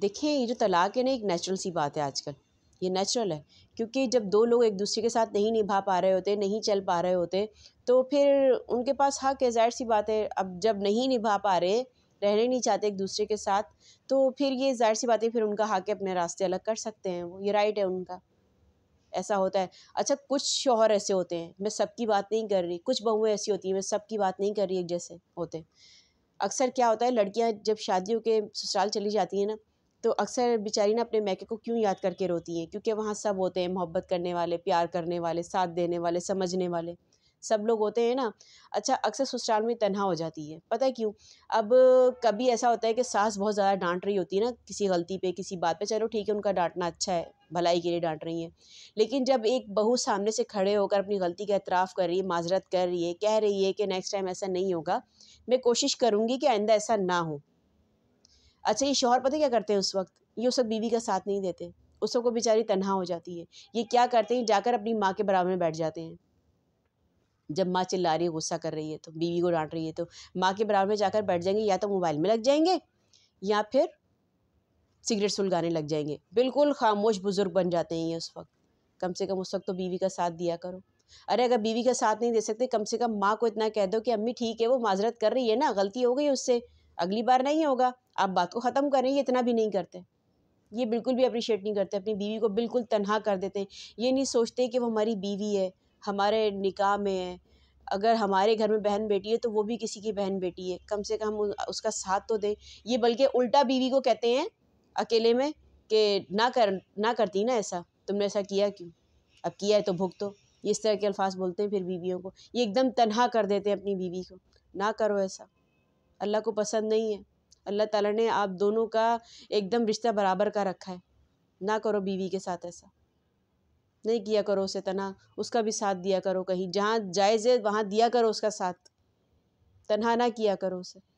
देखिए ये जो तलाक है ना एक नेचुरल सी बात है आजकल ये नेचुरल है क्योंकि जब दो लोग एक दूसरे के साथ नहीं निभा पा रहे होते नहीं चल पा रहे होते तो फिर उनके पास हक हाँ, है जाहिर सी बात है अब जब नहीं निभा पा रहे रहने नहीं चाहते एक दूसरे के साथ तो फिर ये जाहिर सी बात है फिर उनका हक है अपने रास्ते अलग कर सकते हैं वो ये राइट है उनका ऐसा होता है अच्छा कुछ शोहर ऐसे होते हैं मैं सबकी बात नहीं कर रही कुछ बहुएँ ऐसी होती हैं मैं सबकी बात नहीं कर रही एक जैसे होते अक्सर क्या होता है लड़कियाँ जब शादियों के ससुराल चली जाती हैं ना तो अक्सर बेचारी ना अपने मैके को क्यों याद करके रोती हैं क्योंकि वहाँ सब होते हैं मोहब्बत करने वाले प्यार करने वाले साथ देने वाले समझने वाले सब लोग होते हैं ना अच्छा अक्सर ससुराल में तनहा हो जाती है पता है क्यों अब कभी ऐसा होता है कि सास बहुत ज़्यादा डांट रही होती है ना किसी गलती पे किसी बात पे चलो ठीक है उनका डांटना अच्छा है भलाई के लिए डांट रही हैं लेकिन जब एक बहू सामने से खड़े होकर अपनी गलती का एतराफ़ कर रही है माजरत कर रही है कह रही है कि नेक्स्ट टाइम ऐसा नहीं होगा मैं कोशिश करूँगी कि आइंदा ऐसा ना हो अच्छा ये शोहर पता क्या करते हैं उस वक्त ये उस वक्त बीवी का साथ नहीं देते उस वक्त बेचारी तनहा हो जाती है ये क्या करते हैं जाकर अपनी माँ के बराबर में बैठ जाते हैं जब माँ चिल्ला रही है गुस्सा कर रही है तो बीवी को डांट रही है तो माँ के बराबर में जाकर बैठ जाएंगे या तो मोबाइल में लग जाएंगे या फिर सिगरेट सुलगाने लग जाएंगे बिल्कुल खामोश बुज़ुर्ग बन जाते हैं ये उस वक्त कम से कम उस वक्त तो बीवी का साथ दिया करो अरे अगर बीवी का साथ नहीं दे सकते कम से कम माँ को इतना कह दो कि अम्मी ठीक है वो माजरत कर रही है ना गलती हो गई उससे अगली बार नहीं होगा आप बात को ख़त्म करें ये इतना भी नहीं करते ये बिल्कुल भी अप्रिशिएट नहीं करते अपनी बीवी को बिल्कुल तनहा कर देते हैं ये नहीं सोचते कि वो हमारी बीवी है हमारे निकाह में है अगर हमारे घर में बहन बेटी है तो वो भी किसी की बहन बेटी है कम से कम उसका साथ तो दें ये बल्कि उल्टा बीवी को कहते हैं अकेले में कि ना कर ना करती ना ऐसा तुमने ऐसा किया क्यों अब किया है तो भुगतो ये इस तरह के अल्फाज बोलते हैं फिर बीवियों को ये एकदम तनहा कर देते हैं अपनी बीवी को ना करो ऐसा अल्लाह को पसंद नहीं है अल्लाह ताला ने आप दोनों का एकदम रिश्ता बराबर का रखा है ना करो बीवी के साथ ऐसा नहीं किया करो उसे तना उसका भी साथ दिया करो कहीं जहाँ जायज़ है वहाँ दिया करो उसका साथ तनहा ना किया करो उसे